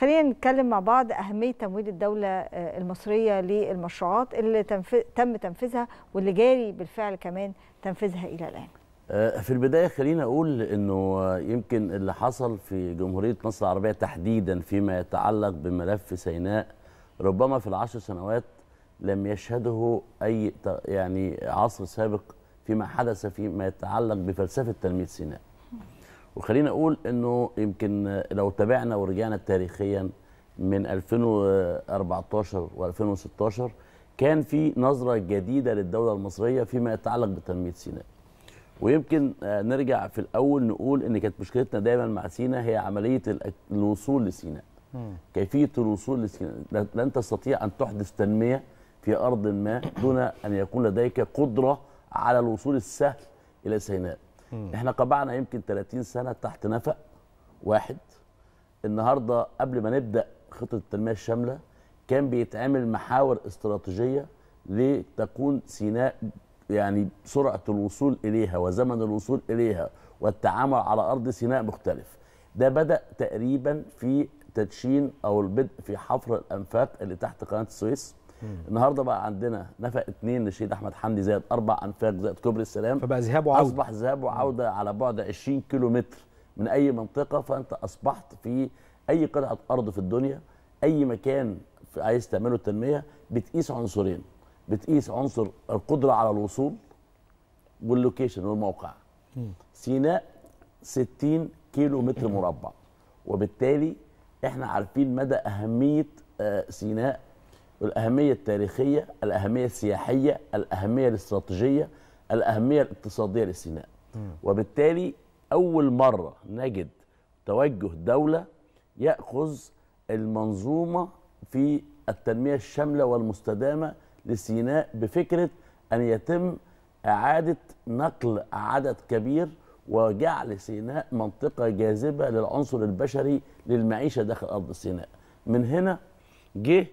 خلينا نتكلم مع بعض أهمية تمويل الدولة آه، المصرية للمشروعات اللي تم تنفيذها واللي جاري بالفعل كمان تنفيذها إلى الآن آه، في البداية خلينا أقول أنه آه، يمكن اللي حصل في جمهورية مصر العربية تحديدا فيما يتعلق بملف سيناء ربما في العشر سنوات لم يشهده أي يعني عصر سابق فيما حدث فيما يتعلق بفلسفة تلميذ سيناء وخليني اقول انه يمكن لو تابعنا ورجعنا تاريخيا من 2014 و2016 كان في نظره جديده للدوله المصريه فيما يتعلق بتنميه سيناء ويمكن آه، نرجع في الاول نقول ان كانت مشكلتنا دايما مع سيناء هي عمليه الوصول لسيناء كيفيه الوصول لسيناء لن تستطيع ان تحدث تنميه في ارض ما دون ان يكون لديك قدره على الوصول السهل الى سيناء مم. احنا قبعنا يمكن 30 سنه تحت نفق واحد النهارده قبل ما نبدا خطه التنميه الشامله كان بيتعمل محاور استراتيجيه لتكون سيناء يعني سرعه الوصول اليها وزمن الوصول اليها والتعامل على ارض سيناء مختلف ده بدا تقريبا في تدشين او البدء في حفر الانفاق اللي تحت قناه السويس النهارده بقى عندنا نفق اثنين لشهيد احمد حمدي زائد اربع انفاق زائد كوبري السلام فبقى ذهاب وعوده اصبح ذهاب وعوده على بعد 20 كيلو متر من اي منطقه فانت اصبحت في اي قطعه ارض في الدنيا اي مكان عايز تعمله التنميه بتقيس عنصرين بتقيس عنصر القدره على الوصول واللوكيشن والموقع سيناء 60 كيلو متر مربع وبالتالي احنا عارفين مدى اهميه آه، سيناء الأهمية التاريخية الأهمية السياحية الأهمية الاستراتيجية الأهمية الاقتصادية لسيناء وبالتالي أول مرة نجد توجه دولة يأخذ المنظومة في التنمية الشاملة والمستدامة لسيناء بفكرة أن يتم إعادة نقل عدد كبير وجعل سيناء منطقة جاذبة للعنصر البشري للمعيشة داخل أرض سيناء من هنا جه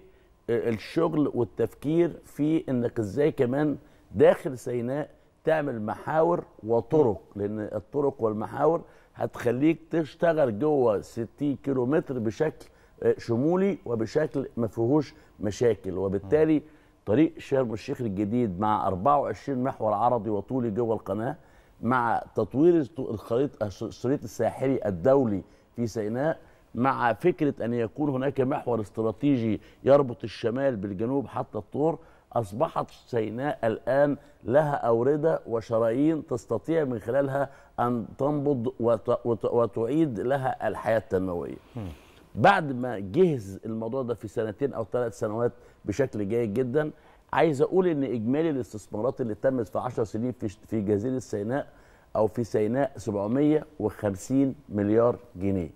الشغل والتفكير في انك ازاي كمان داخل سيناء تعمل محاور وطرق لان الطرق والمحاور هتخليك تشتغل جوه 60 كيلو متر بشكل آه، شمولي وبشكل ما فيهوش مشاكل وبالتالي طريق شرم الشيخ الجديد مع 24 محور عرضي وطولي جوه القناه مع تطوير الخريطه الشريط الساحلي الدولي في سيناء مع فكرة أن يكون هناك محور استراتيجي يربط الشمال بالجنوب حتى الطور أصبحت سيناء الآن لها أوردة وشرايين تستطيع من خلالها أن تنبض وتعيد لها الحياة التنموية بعد ما جهز الموضوع ده في سنتين أو ثلاث سنوات بشكل جيد جدا عايز أقول أن إجمالي الاستثمارات اللي تمت في 10 سنين في جزيرة سيناء أو في سيناء 750 مليار جنيه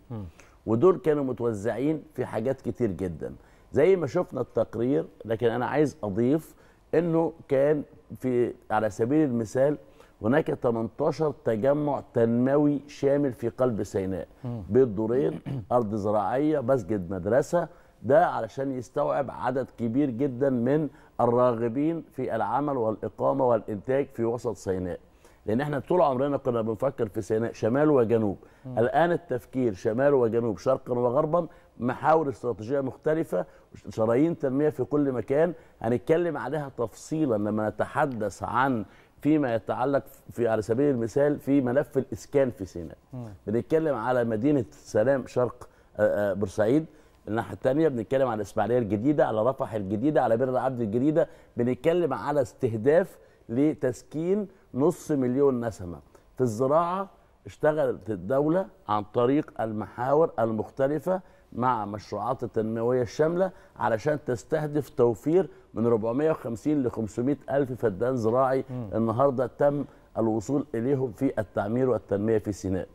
ودول كانوا متوزعين في حاجات كتير جدا زي ما شفنا التقرير لكن انا عايز اضيف انه كان في على سبيل المثال هناك 18 تجمع تنموي شامل في قلب سيناء بيت دورين ارض زراعيه مسجد مدرسه ده علشان يستوعب عدد كبير جدا من الراغبين في العمل والاقامه والانتاج في وسط سيناء لان احنا طول عمرنا كنا بنفكر في سيناء شمال وجنوب م. الان التفكير شمال وجنوب شرقا وغربا محاور استراتيجيه مختلفه شرايين تنميه في كل مكان هنتكلم عليها تفصيلا لما نتحدث عن فيما يتعلق في على سبيل المثال في ملف الاسكان في سيناء بنتكلم على مدينه سلام شرق آه، آه، بورسعيد الناحيه الثانيه بنتكلم على الاسماعيليه الجديده على رفح الجديده على بئر العبد الجديده بنتكلم على استهداف لتسكين نص مليون نسمه في الزراعه اشتغلت الدوله عن طريق المحاور المختلفه مع مشروعات التنمويه الشامله علشان تستهدف توفير من 450 ل 500 الف فدان زراعي م. النهارده تم الوصول اليهم في التعمير والتنميه في سيناء.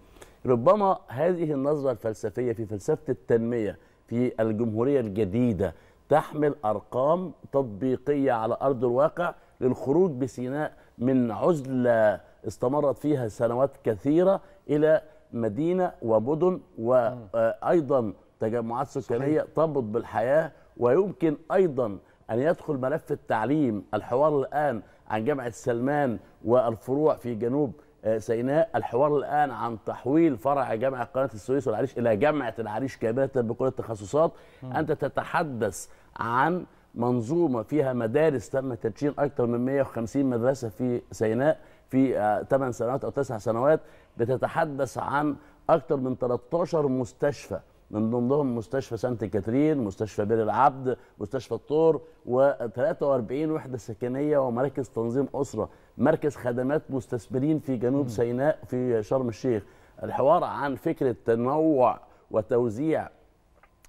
ربما هذه النظره الفلسفيه في فلسفه التنميه في الجمهوريه الجديده تحمل ارقام تطبيقيه على ارض الواقع للخروج بسيناء من عزلة استمرت فيها سنوات كثيرة إلى مدينة ومدن وأيضا تجمعات سكانية تربط بالحياة ويمكن أيضا أن يدخل ملف التعليم الحوار الآن عن جامعة سلمان والفروع في جنوب آه، سيناء الحوار الآن عن تحويل فرع جامعة قناة السويس والعريش إلى جامعة العريش كاملة بكل التخصصات أنت تتحدث عن منظومه فيها مدارس تم تدشين اكثر من 150 مدرسه في سيناء في 8 آه، سنوات او 9 سنوات بتتحدث عن اكثر من 13 مستشفى من ضمنهم مستشفى سانت كاترين، مستشفى بير العبد، مستشفى الطور و43 وحده سكنيه ومراكز تنظيم اسره، مركز خدمات مستثمرين في جنوب سيناء في شرم الشيخ. الحوار عن فكره تنوع وتوزيع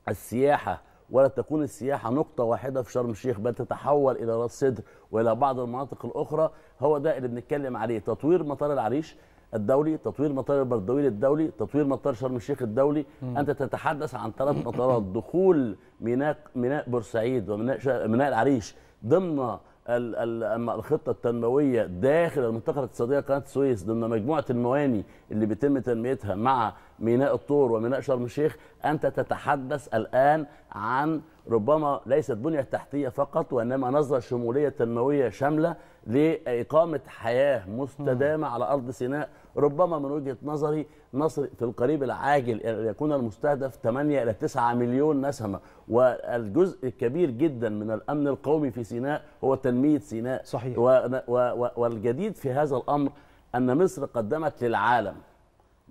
السياحه ولا تكون السياحة نقطة واحدة في شرم الشيخ بل تتحول إلى راس سدر وإلى بعض المناطق الأخرى هو ده اللي بنتكلم عليه تطوير مطار العريش الدولي تطوير مطار البردويل الدولي تطوير مطار شرم الشيخ الدولي م. أنت تتحدث عن ثلاث مطارات دخول ميناء ميناء بورسعيد وميناء ميناء العريش ضمن الخطه التنمويه داخل المنطقه الاقتصاديه قناه السويس ضمن مجموعه المواني اللي بيتم تنميتها مع ميناء الطور وميناء شرم الشيخ انت تتحدث الان عن ربما ليست بنية تحتية فقط وإنما نظرة شمولية تنموية شاملة لإقامة حياة مستدامة على أرض سيناء ربما من وجهة نظري مصر في القريب العاجل يكون المستهدف 8 إلى 9 مليون نسمة والجزء الكبير جدا من الأمن القومي في سيناء هو تنمية سيناء صحيح. و و والجديد في هذا الأمر أن مصر قدمت للعالم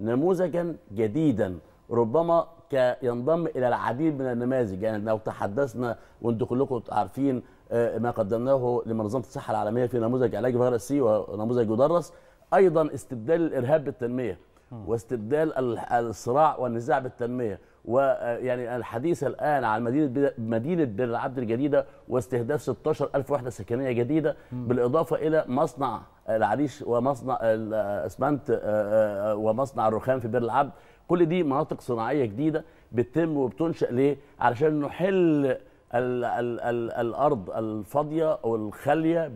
نموذجا جديدا ربما ينضم الى العديد من النماذج يعني لو تحدثنا وانتم كلكم عارفين آه، ما قدمناه لمنظمه الصحه العالميه في نموذج علاج فيروس سي ونموذج يدرس ايضا استبدال الارهاب بالتنميه واستبدال الصراع والنزاع بالتنميه ويعني آه، الحديث الان عن مدينه مدينه بير العبد الجديده واستهداف 16000 وحده سكنيه جديده بالاضافه الى مصنع العريش ومصنع الاسمنت آه، ومصنع الرخام في بئر العبد كل دي مناطق صناعيه جديده بتتم وبتنشا ليه علشان نحل الـ الـ الـ الارض الفاضيه او الخاليه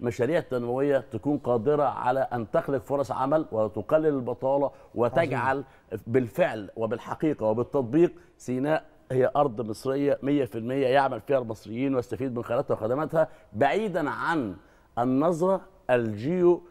بمشاريع تنمويه تكون قادره على ان تخلق فرص عمل وتقلل البطاله وتجعل بالفعل وبالحقيقه وبالتطبيق سيناء هي ارض مصريه 100% يعمل فيها المصريين ويستفيد من خيراتها وخدماتها بعيدا عن النظره الجيو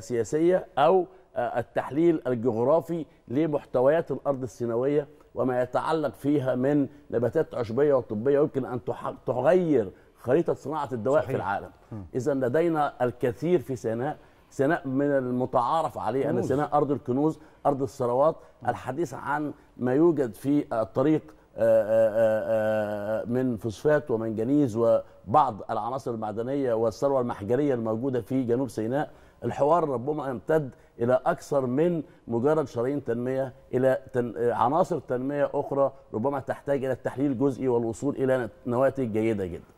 سياسيه او التحليل الجغرافي لمحتويات الارض السنويه وما يتعلق فيها من نباتات عشبيه وطبيه يمكن ان تغير خريطه صناعه الدواء صحيح. في العالم اذا لدينا الكثير في سيناء سيناء من المتعارف عليه ان سيناء ارض الكنوز ارض الثروات الحديث عن ما يوجد في الطريق آه، آه، آه، من فوسفات ومنجنيز وبعض العناصر المعدنيه والثروه المحجريه الموجوده في جنوب سيناء الحوار ربما يمتد الى اكثر من مجرد شرايين تنميه الى تن... عناصر تنميه اخرى ربما تحتاج الى التحليل الجزئي والوصول الى نواتج جيده جدا